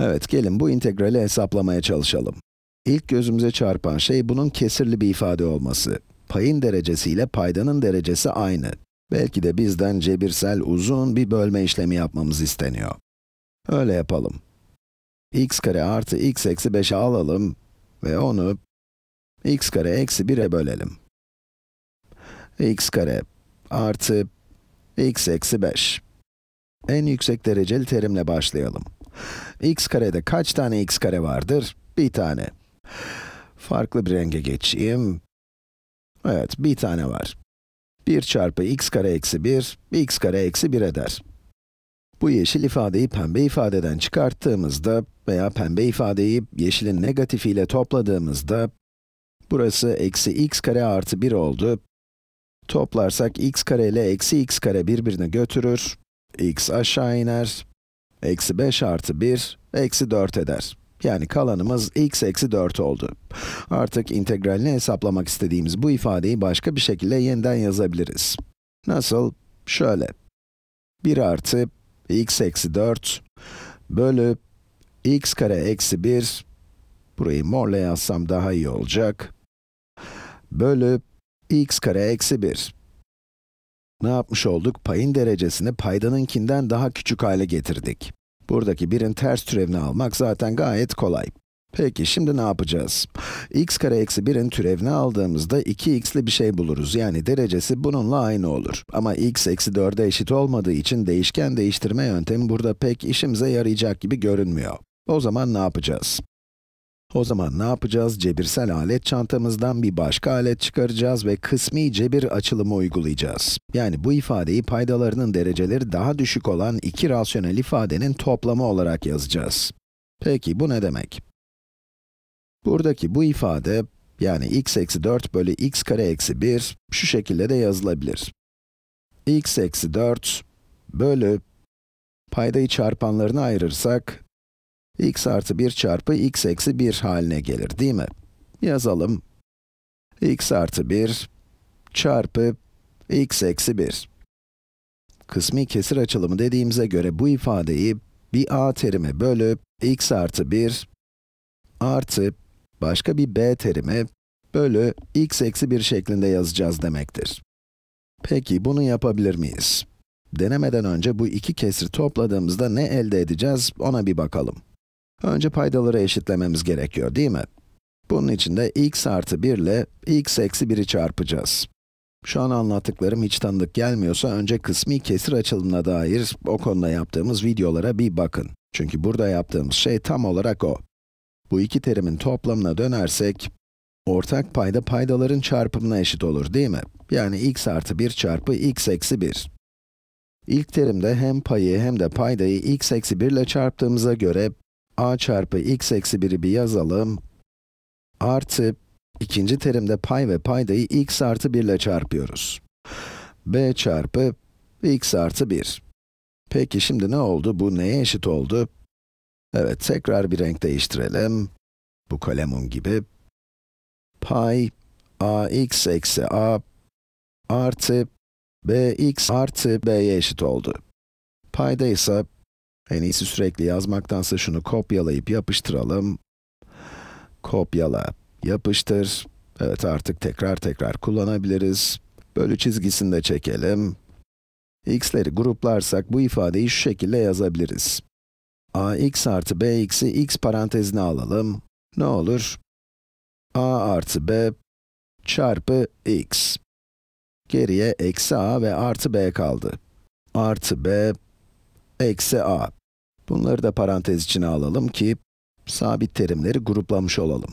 Evet, gelin bu integrali hesaplamaya çalışalım. İlk gözümüze çarpan şey bunun kesirli bir ifade olması. Payın derecesi ile paydanın derecesi aynı. Belki de bizden cebirsel uzun bir bölme işlemi yapmamız isteniyor. Öyle yapalım. x kare artı x eksi 5'e alalım ve onu x kare eksi 1'e bölelim. x kare artı x eksi 5. En yüksek dereceli terimle başlayalım x karede kaç tane x kare vardır? Bir tane. Farklı bir renge geçeyim. Evet, bir tane var. 1 çarpı x kare eksi 1, x kare eksi 1 eder. Bu yeşil ifadeyi pembe ifadeden çıkarttığımızda veya pembe ifadeyi yeşilin negatifiyle topladığımızda burası eksi x kare artı 1 oldu. Toplarsak x kare ile eksi x kare birbirini götürür, x aşağı iner Eksi 5 artı 1, eksi 4 eder. Yani kalanımız x eksi 4 oldu. Artık integralini hesaplamak istediğimiz bu ifadeyi başka bir şekilde yeniden yazabiliriz. Nasıl? Şöyle. 1 artı x eksi 4 bölü x kare eksi 1 burayı morla yazsam daha iyi olacak. Bölü x kare eksi 1. Ne yapmış olduk? Payın derecesini paydanınkinden daha küçük hale getirdik. Buradaki birin ters türevini almak zaten gayet kolay. Peki şimdi ne yapacağız? x kare eksi 1'in türevini aldığımızda 2x'li bir şey buluruz. Yani derecesi bununla aynı olur. Ama x eksi 4'e eşit olmadığı için değişken değiştirme yöntemi burada pek işimize yarayacak gibi görünmüyor. O zaman ne yapacağız? O zaman ne yapacağız? Cebirsel alet çantamızdan bir başka alet çıkaracağız ve kısmi cebir açılımı uygulayacağız. Yani bu ifadeyi paydalarının dereceleri daha düşük olan iki rasyonel ifadenin toplamı olarak yazacağız. Peki bu ne demek? Buradaki bu ifade, yani x eksi 4 bölü x kare eksi 1, şu şekilde de yazılabilir. x eksi 4 bölü, paydayı çarpanlarına ayırırsak, x artı 1 çarpı x eksi 1 haline gelir değil mi? Yazalım. x artı 1 çarpı x eksi 1. Kısmi kesir açılımı dediğimize göre bu ifadeyi bir a terimi bölüp x artı 1 artı başka bir b terimi bölü x eksi 1 şeklinde yazacağız demektir. Peki bunu yapabilir miyiz? Denemeden önce bu iki kesri topladığımızda ne elde edeceğiz ona bir bakalım. Önce paydaları eşitlememiz gerekiyor değil mi? Bunun için de x artı 1 ile x eksi 1'i çarpacağız. Şu an anlattıklarım hiç tanıdık gelmiyorsa önce kısmi kesir açılımına dair o konuda yaptığımız videolara bir bakın. Çünkü burada yaptığımız şey tam olarak o. Bu iki terimin toplamına dönersek, ortak payda paydaların çarpımına eşit olur değil mi? Yani x artı 1 çarpı x eksi 1. İlk terimde hem payı hem de paydayı x eksi 1 ile çarptığımıza göre a çarpı x eksi 1'i bir yazalım. Artı ikinci terimde pay ve paydayı x artı 1 ile çarpıyoruz. b çarpı x artı 1. Peki şimdi ne oldu? Bu neye eşit oldu? Evet, tekrar bir renk değiştirelim. Bu kalemum gibi. Pay a x eksi a artı b x artı b'ye eşit oldu. Payda ise en iyisi sürekli yazmaktansa şunu kopyalayıp yapıştıralım. Kopyala, yapıştır. Evet artık tekrar tekrar kullanabiliriz. Bölü çizgisini de çekelim. x'leri gruplarsak bu ifadeyi şu şekilde yazabiliriz. ax artı bx'i x parantezine alalım. Ne olur? a artı b çarpı x. Geriye eksi a ve artı b kaldı. Artı b, eksi a. Bunları da parantez içine alalım ki sabit terimleri gruplamış olalım.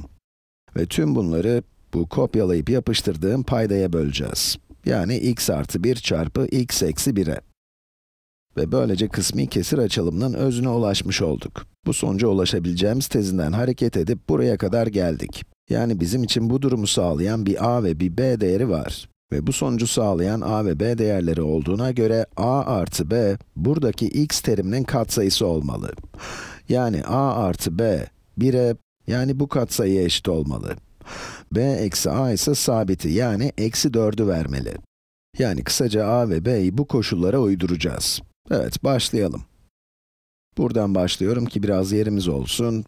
Ve tüm bunları bu kopyalayıp yapıştırdığım paydaya böleceğiz. Yani x artı 1 çarpı x eksi 1'e. Ve böylece kısmi kesir açılımının özüne ulaşmış olduk. Bu sonuca ulaşabileceğimiz tezinden hareket edip buraya kadar geldik. Yani bizim için bu durumu sağlayan bir a ve bir b değeri var. Ve bu sonucu sağlayan a ve b değerleri olduğuna göre a artı b, buradaki x teriminin katsayısı olmalı. Yani a artı b, 1'e, yani bu katsayıya eşit olmalı. b eksi a ise sabiti, yani eksi 4'ü vermeli. Yani kısaca a ve b'yi bu koşullara uyduracağız. Evet, başlayalım. Buradan başlıyorum ki biraz yerimiz olsun.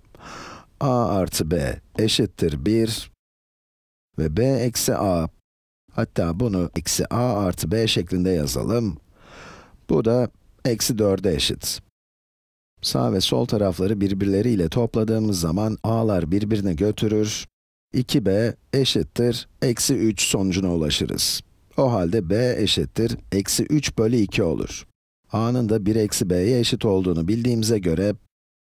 a artı b eşittir 1 ve b eksi a Hatta bunu eksi a artı b şeklinde yazalım. Bu da eksi 4'e eşit. Sağ ve sol tarafları birbirleriyle topladığımız zaman a'lar birbirine götürür. 2b eşittir eksi 3 sonucuna ulaşırız. O halde b eşittir eksi 3 bölü 2 olur. a'nın da 1 eksi b'ye eşit olduğunu bildiğimize göre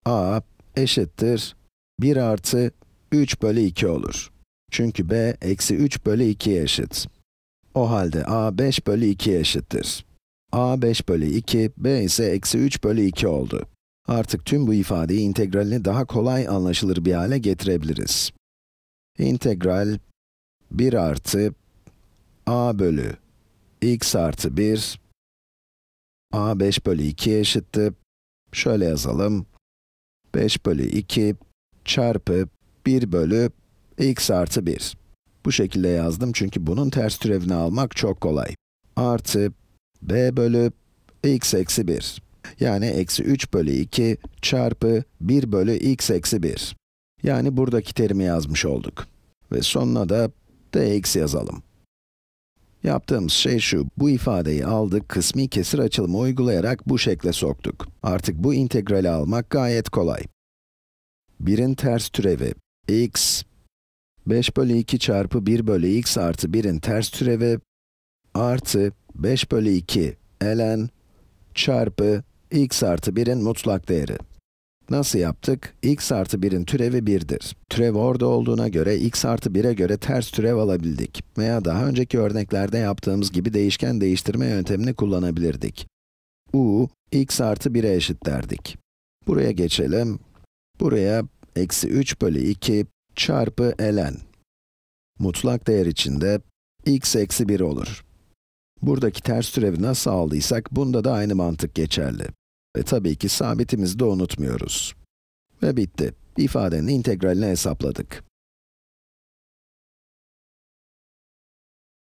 a eşittir 1 artı 3 bölü 2 olur. Çünkü b eksi 3 bölü 2'ye eşit. O halde a 5 bölü 2 eşittir. a 5 bölü 2, b ise eksi 3 bölü 2 oldu. Artık tüm bu ifadeyi integralini daha kolay anlaşılır bir hale getirebiliriz. İntegral 1 artı a bölü x artı 1 a 5 bölü 2 eşittir. Şöyle yazalım. 5 bölü 2 çarpı 1 bölü x artı 1. Bu şekilde yazdım çünkü bunun ters türevini almak çok kolay. Artı b bölü x eksi 1. Yani eksi 3 bölü 2 çarpı 1 bölü x eksi 1. Yani buradaki terimi yazmış olduk. Ve sonuna da dx yazalım. Yaptığımız şey şu, bu ifadeyi aldık, kısmi kesir açılımı uygulayarak bu şekle soktuk. Artık bu integrali almak gayet kolay. 1'in ters türevi, x 5 bölü 2 çarpı 1 bölü x artı 1'in ters türevi artı 5 bölü 2 ln çarpı x artı 1'in mutlak değeri. Nasıl yaptık? x artı 1'in türevi 1'dir. Türev orada olduğuna göre x artı 1'e göre ters türev alabildik. Veya daha önceki örneklerde yaptığımız gibi değişken değiştirme yöntemini kullanabilirdik. u, x artı 1'e eşit derdik. Buraya geçelim. Buraya eksi 3 bölü 2 çarpı ln. Mutlak değer içinde x eksi 1 olur. Buradaki ters türevi nasıl aldıysak bunda da aynı mantık geçerli. Ve tabii ki sabitimizi de unutmuyoruz. Ve bitti. İfadenin integralini hesapladık.